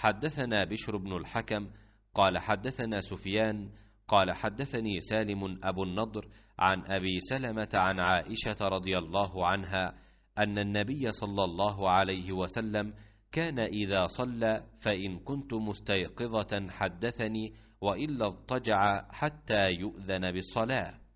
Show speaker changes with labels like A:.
A: حدثنا بشر بن الحكم قال حدثنا سفيان قال حدثني سالم أبو النضر عن أبي سلمة عن عائشة رضي الله عنها أن النبي صلى الله عليه وسلم كان إذا صلى فإن كنت مستيقظة حدثني وإلا اضطجع حتى يؤذن بالصلاة